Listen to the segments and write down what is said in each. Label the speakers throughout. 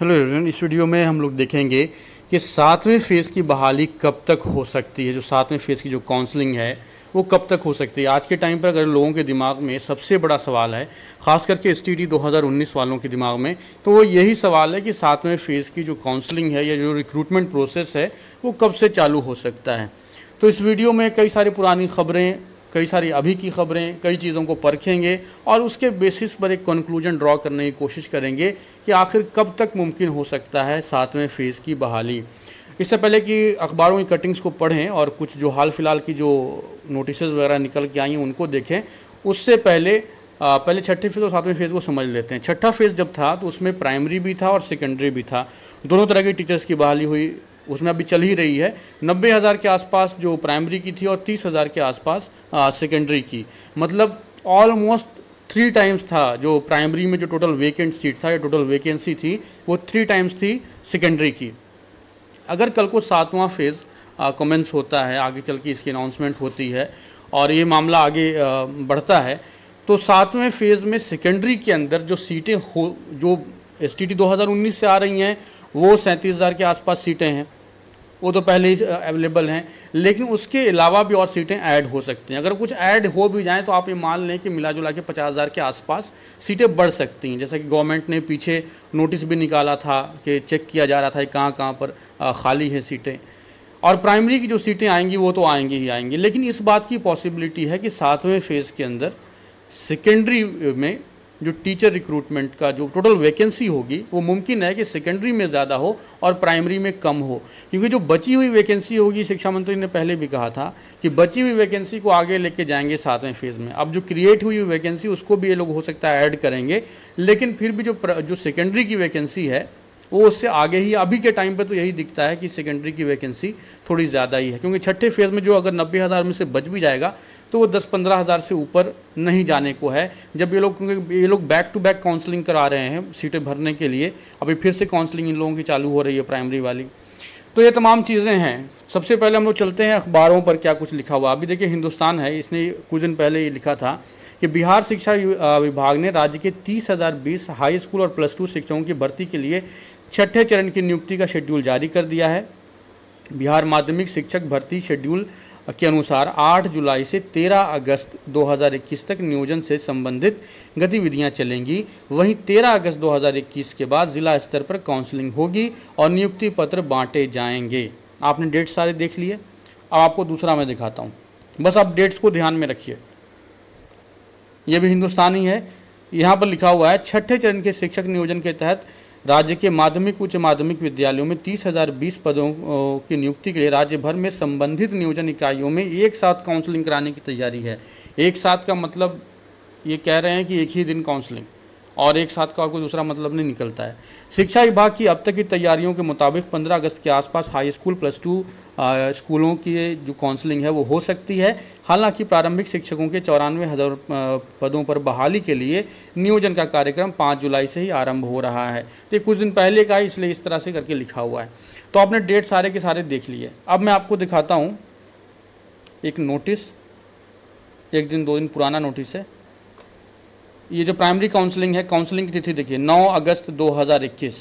Speaker 1: hello everyone इस video में हम लोग देखेंगे कि सातवें फेज़ की बहाली कब तक हो सकती है जो सातवें फेज़ की जो काउंसलिंग है वो कब तक हो सकती है आज के टाइम पर अगर लोगों के दिमाग में सबसे बड़ा सवाल है ख़ास करके एस 2019 वालों के दिमाग में तो वो यही सवाल है कि सातवें फेज़ की जो काउंसलिंग है या जो रिक्रूटमेंट प्रोसेस है वो कब से चालू हो सकता है तो इस वीडियो में कई सारी पुरानी खबरें कई सारी अभी की खबरें कई चीज़ों को परखेंगे और उसके बेसिस पर एक कंक्लूजन ड्रॉ करने की कोशिश करेंगे कि आखिर कब तक मुमकिन हो सकता है सातवें फ़ेज़ की बहाली इससे पहले कि अखबारों की कटिंग्स को पढ़ें और कुछ जो हाल फिलहाल की जो नोटिस वगैरह निकल के आई हैं उनको देखें उससे पहले आ, पहले छठे फेज़ और सातवें फेज़ को समझ लेते हैं छठा फेज़ जब था तो उसमें प्राइमरी भी था और सेकेंडरी भी था दोनों तरह की टीचर्स की बहाली हुई उसमें अभी चल ही रही है नब्बे हज़ार के आसपास जो प्राइमरी की थी और तीस हज़ार के आसपास सेकेंडरी की मतलब ऑलमोस्ट थ्री टाइम्स था जो प्राइमरी में जो टोटल वेकेंट सीट था या टोटल वेकेंसी थी वो थ्री टाइम्स थी सेकेंडरी की अगर कल को सातवां फेज़ कमेंस होता है आगे चल के इसकी अनाउंसमेंट होती है और ये मामला आगे आ, बढ़ता है तो सातवें फेज़ में सेकेंडरी के अंदर जो सीटें हो जो एस टी 2019 से आ रही हैं वो सैंतीस हज़ार के आसपास सीटें हैं वो तो पहले ही अवेलेबल हैं लेकिन उसके अलावा भी और सीटें ऐड हो सकती हैं अगर कुछ ऐड हो भी जाएँ तो आप ये मान लें कि मिला जुला के पचास हज़ार के आसपास सीटें बढ़ सकती हैं जैसा कि गवर्नमेंट ने पीछे नोटिस भी निकाला था कि चेक किया जा रहा था कि कहाँ कहाँ पर खाली हैं सीटें और प्राइमरी की जो सीटें आएंगी वो तो आएंगी ही आएंगी लेकिन इस बात की पॉसिबिलिटी है कि सातवें फेज़ के अंदर सेकेंडरी में जो टीचर रिक्रूटमेंट का जो टोटल वैकेंसी होगी वो मुमकिन है कि सेकेंडरी में ज़्यादा हो और प्राइमरी में कम हो क्योंकि जो बची हुई वैकेंसी होगी शिक्षा मंत्री ने पहले भी कहा था कि बची हुई वैकेंसी को आगे लेके जाएंगे सातवें फेज़ में अब जो क्रिएट हुई वैकेंसी उसको भी ये लोग हो सकता है ऐड करेंगे लेकिन फिर भी जो प्र, जो सेकेंडरी की वैकेंसी है वो उससे आगे ही अभी के टाइम पर तो यही दिखता है कि सेकेंडरी की वैकेंसी थोड़ी ज़्यादा ही है क्योंकि छठे फेज़ में जो अगर नब्बे हज़ार में से बच भी जाएगा तो वो दस पंद्रह हज़ार से ऊपर नहीं जाने को है जब ये लोग क्योंकि ये लोग बैक टू बैक काउंसलिंग करा रहे हैं सीटें भरने के लिए अभी फिर से काउंसलिंग इन लोगों की चालू हो रही है प्राइमरी वाली तो ये तमाम चीज़ें हैं सबसे पहले हम लोग चलते हैं अखबारों पर क्या कुछ लिखा हुआ अभी देखिए हिंदुस्तान है इसने कुछ दिन पहले ये लिखा था कि बिहार शिक्षा विभाग ने राज्य के तीस हज़ार बीस हाई स्कूल और प्लस टू शिक्षकों की भर्ती के लिए छठे चरण की नियुक्ति का शेड्यूल जारी कर दिया है बिहार माध्यमिक शिक्षक भर्ती शेड्यूल के अनुसार 8 जुलाई से 13 अगस्त 2021 तक नियोजन से संबंधित गतिविधियां चलेंगी वहीं 13 अगस्त 2021 के बाद जिला स्तर पर काउंसलिंग होगी और नियुक्ति पत्र बांटे जाएंगे आपने डेट सारे देख लिए अब आपको दूसरा मैं दिखाता हूँ बस आप डेट्स को ध्यान में रखिए यह भी हिंदुस्तानी है यहाँ पर लिखा हुआ है छठे चरण के शिक्षक नियोजन के तहत राज्य के माध्यमिक उच्च माध्यमिक विद्यालयों में तीस हजार बीस पदों की नियुक्ति के लिए राज्य भर में संबंधित नियोजन इकाइयों में एक साथ काउंसलिंग कराने की तैयारी है एक साथ का मतलब ये कह रहे हैं कि एक ही दिन काउंसलिंग और एक साथ का और कोई दूसरा मतलब नहीं निकलता है शिक्षा विभाग की अब तक की तैयारियों के मुताबिक 15 अगस्त के आसपास हाई स्कूल प्लस टू स्कूलों की जो काउंसलिंग है वो हो सकती है हालांकि प्रारंभिक शिक्षकों के चौरानवे हज़ार पदों पर बहाली के लिए नियोजन का कार्यक्रम पाँच जुलाई से ही आरंभ हो रहा है तो कुछ दिन पहले का इसलिए इस तरह से करके लिखा हुआ है तो आपने डेट सारे के सारे देख लिए अब मैं आपको दिखाता हूँ एक नोटिस एक दिन दो दिन पुराना नोटिस है ये जो प्राइमरी काउंसलिंग है काउंसलिंग की तिथि देखिए 9 अगस्त 2021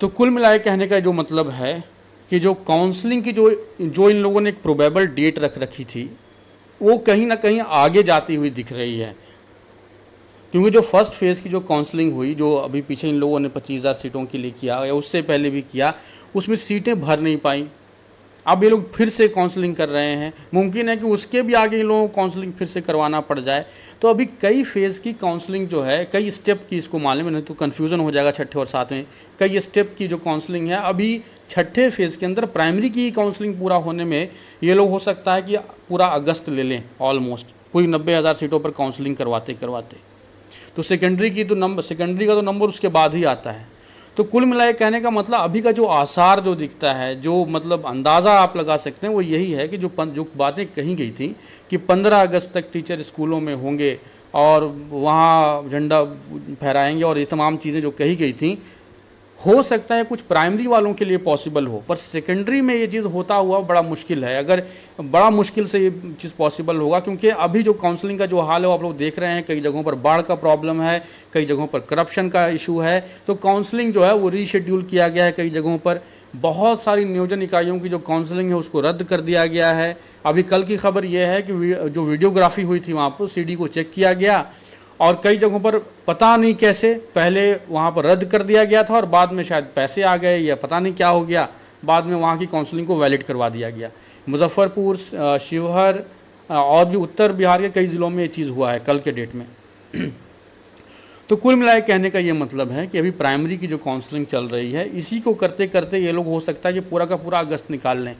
Speaker 1: तो कुल मिलाए कहने का जो मतलब है कि जो काउंसलिंग की जो जो इन लोगों ने एक प्रोबेबल डेट रख रखी थी वो कहीं ना कहीं आगे जाती हुई दिख रही है क्योंकि जो फर्स्ट फेज़ की जो काउंसलिंग हुई जो अभी पीछे इन लोगों ने पच्चीस हज़ार सीटों के लिए किया या उससे पहले भी किया उसमें सीटें भर नहीं पाई अब ये लोग फिर से काउंसलिंग कर रहे हैं मुमकिन है कि उसके भी आगे इन लोगों को काउंसलिंग फिर से करवाना पड़ जाए तो अभी कई फेज़ की काउंसलिंग जो है कई स्टेप की इसको मालूम है नहीं तो कन्फ्यूज़न हो जाएगा छठे और सातवें कई स्टेप की जो काउंसलिंग है अभी छठे फेज़ के अंदर प्राइमरी की काउंसलिंग पूरा होने में ये लोग हो सकता है कि पूरा अगस्त ले लें ऑलमोस्ट पूरी नब्बे हज़ार सीटों पर काउंसलिंग करवाते करवाते तो सेकेंडरी की तो नंबर सेकेंडरी का तो नंबर उसके बाद ही आता है तो कुल मिला कहने का मतलब अभी का जो आसार जो दिखता है जो मतलब अंदाज़ा आप लगा सकते हैं वो यही है कि जो पन, जो बातें कही गई थी कि 15 अगस्त तक टीचर स्कूलों में होंगे और वहाँ झंडा फहराएंगे और ये तमाम चीज़ें जो कही गई थी हो सकता है कुछ प्राइमरी वालों के लिए पॉसिबल हो पर सेकेंडरी में ये चीज़ होता हुआ बड़ा मुश्किल है अगर बड़ा मुश्किल से ये चीज़ पॉसिबल होगा क्योंकि अभी जो काउंसलिंग का जो हाल है वो आप लोग देख रहे हैं कई जगहों पर बाढ़ का प्रॉब्लम है कई जगहों पर करप्शन का इशू है तो काउंसलिंग जो है वो रीशेड्यूल किया गया है कई जगहों पर बहुत सारी नियोजन इकाइयों की जो काउंसलिंग है उसको रद्द कर दिया गया है अभी कल की खबर यह है कि जो वीडियोग्राफी हुई थी वहाँ पर सी को चेक किया गया और कई जगहों पर पता नहीं कैसे पहले वहाँ पर रद्द कर दिया गया था और बाद में शायद पैसे आ गए या पता नहीं क्या हो गया बाद में वहाँ की काउंसलिंग को वैलिड करवा दिया गया मुजफ्फ़रपुर शिवहर और भी उत्तर बिहार के कई ज़िलों में ये चीज़ हुआ है कल के डेट में तो कुल मिलाए कहने का ये मतलब है कि अभी प्राइमरी की जो काउंसलिंग चल रही है इसी को करते करते ये लोग हो सकता है कि पूरा का पूरा अगस्त निकाल लें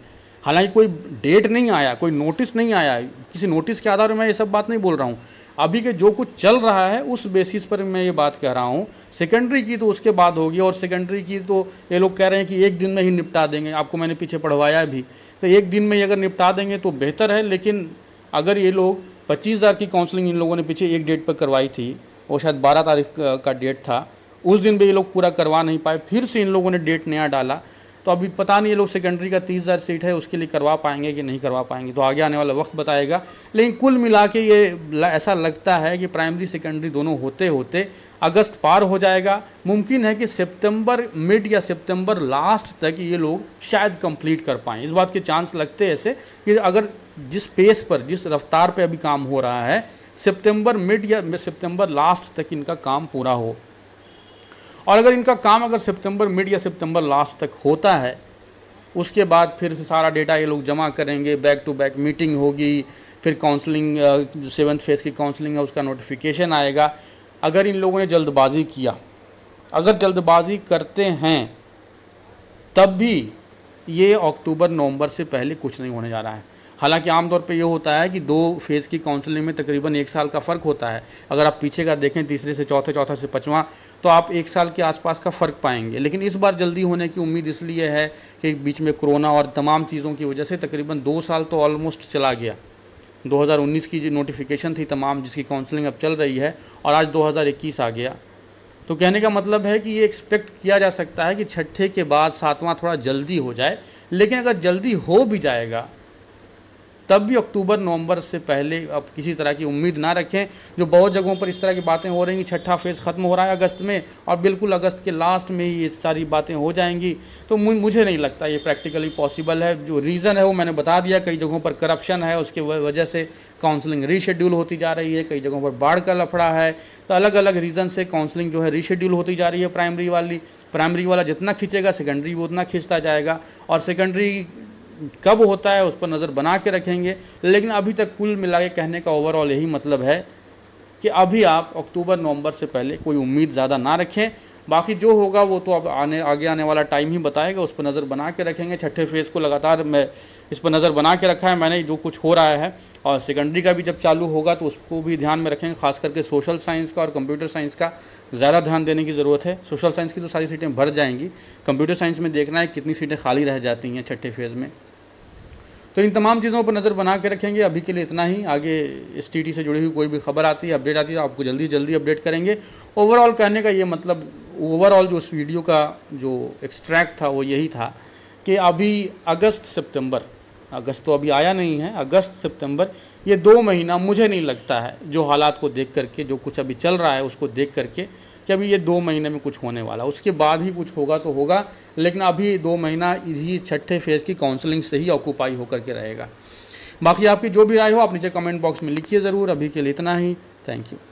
Speaker 1: हालांकि कोई डेट नहीं आया कोई नोटिस नहीं आया किसी नोटिस के आधार पर मैं ये सब बात नहीं बोल रहा हूँ अभी के जो कुछ चल रहा है उस बेसिस पर मैं ये बात कह रहा हूँ सेकेंडरी की तो उसके बाद होगी और सेकेंडरी की तो ये लोग कह रहे हैं कि एक दिन में ही निपटा देंगे आपको मैंने पीछे पढ़वाया भी तो एक दिन में ही अगर निपटा देंगे तो बेहतर है लेकिन अगर ये लोग पच्चीस हज़ार की काउंसलिंग इन लोगों ने पीछे एक डेट पर करवाई थी वो शायद बारह तारीख का डेट था उस दिन भी ये लोग पूरा करवा नहीं पाए फिर से इन लोगों ने डेट नया डाला तो अभी पता नहीं ये लोग सेकेंडरी का तीस हज़ार सीट है उसके लिए करवा पाएंगे कि नहीं करवा पाएंगे तो आगे आने वाला वक्त बताएगा लेकिन कुल मिला के ये ऐसा लगता है कि प्राइमरी सेकेंडरी दोनों होते होते अगस्त पार हो जाएगा मुमकिन है कि सितंबर मिड या सितंबर लास्ट तक ये लोग शायद कंप्लीट कर पाएँ इस बात के चांस लगते ऐसे कि अगर जिस पेस पर जिस रफ्तार पर अभी काम हो रहा है सेप्टेम्बर मिड या सेप्टेम्बर लास्ट तक इनका काम पूरा हो और अगर इनका काम अगर सितंबर मिड या सितंबर लास्ट तक होता है उसके बाद फिर सारा डेटा ये लोग जमा करेंगे बैक टू बैक मीटिंग होगी फिर काउंसलिंग जो सेवन्थ फेज़ की काउंसलिंग है उसका नोटिफिकेशन आएगा अगर इन लोगों ने जल्दबाजी किया अगर जल्दबाजी करते हैं तब भी ये अक्टूबर नवंबर से पहले कुछ नहीं होने जा रहा है हालांकि आमतौर पे ये होता है कि दो फेज़ की काउंसलिंग में तकरीबन एक साल का फ़र्क होता है अगर आप पीछे का देखें तीसरे से चौथे चौथा से पचवां तो आप एक साल के आसपास का फ़र्क पाएंगे लेकिन इस बार जल्दी होने की उम्मीद इसलिए है कि बीच में कोरोना और तमाम चीज़ों की वजह से तकरीबन दो साल तो ऑलमोस्ट चला गया 2019 की जो नोटिफिकेशन थी तमाम जिसकी काउंसलिंग अब चल रही है और आज 2021 आ गया तो कहने का मतलब है कि ये एक्सपेक्ट किया जा सकता है कि छठे के बाद सातवां थोड़ा जल्दी हो जाए लेकिन अगर जल्दी हो भी जाएगा तब भी अक्टूबर नवंबर से पहले आप किसी तरह की उम्मीद ना रखें जो बहुत जगहों पर इस तरह की बातें हो रही हैं छठा फेज़ ख़त्म हो रहा है अगस्त में और बिल्कुल अगस्त के लास्ट में ये सारी बातें हो जाएंगी तो मुझे नहीं लगता ये प्रैक्टिकली पॉसिबल है जो रीज़न है वो मैंने बता दिया कई जगहों पर करप्शन है उसके वजह से काउंसलिंग रीशेड्यूल होती जा रही है कई जगहों पर बाढ़ का लफड़ा है तो अलग अलग रीज़न से काउंसलिंग जो है रीशेड्यूल होती जा रही है प्राइमरी वाली प्राइमरी वाला जितना खींचेगा सेकेंडरी वो उतना खींचता जाएगा और सेकेंडरी कब होता है उस पर नज़र बना के रखेंगे लेकिन अभी तक कुल मिला के कहने का ओवरऑल यही मतलब है कि अभी आप अक्टूबर नवंबर से पहले कोई उम्मीद ज़्यादा ना रखें बाकी जो होगा वो तो अब आने आगे आने वाला टाइम ही बताएगा उस पर नज़र बना के रखेंगे छठे फेज़ को लगातार मैं इस पर नज़र बना के रखा है मैंने जो कुछ हो रहा है और सेकेंडरी का भी जब चालू होगा तो उसको भी ध्यान में रखेंगे खास करके सोशल साइंस का और कंप्यूटर साइंस का ज़्यादा ध्यान देने की ज़रूरत है सोशल साइंस की तो सारी सीटें भर जाएंगी कंप्यूटर साइंस में देखना है कितनी सीटें खाली रह जाती हैं छठे फेज़ में तो इन तमाम चीज़ों पर नज़र बना के रखेंगे अभी के लिए इतना ही आगे एस से जुड़ी हुई कोई भी खबर आती है अपडेट आती है तो आपको जल्दी जल्दी अपडेट करेंगे ओवरऑल कहने का ये मतलब ओवरऑल जो उस वीडियो का जो एक्सट्रैक्ट था वो यही था कि अभी अगस्त सितंबर अगस्त तो अभी आया नहीं है अगस्त सितंबर ये दो महीना मुझे नहीं लगता है जो हालात को देख करके जो कुछ अभी चल रहा है उसको देख करके कि अभी ये दो महीने में कुछ होने वाला उसके बाद ही कुछ होगा तो होगा लेकिन अभी दो महीना इसी छठे फेज़ की काउंसलिंग से ही ऑक्यूपाई होकर के रहेगा बाकी आपकी जो भी राय हो आप नीचे कमेंट बॉक्स में लिखिए ज़रूर अभी के लिए इतना ही थैंक यू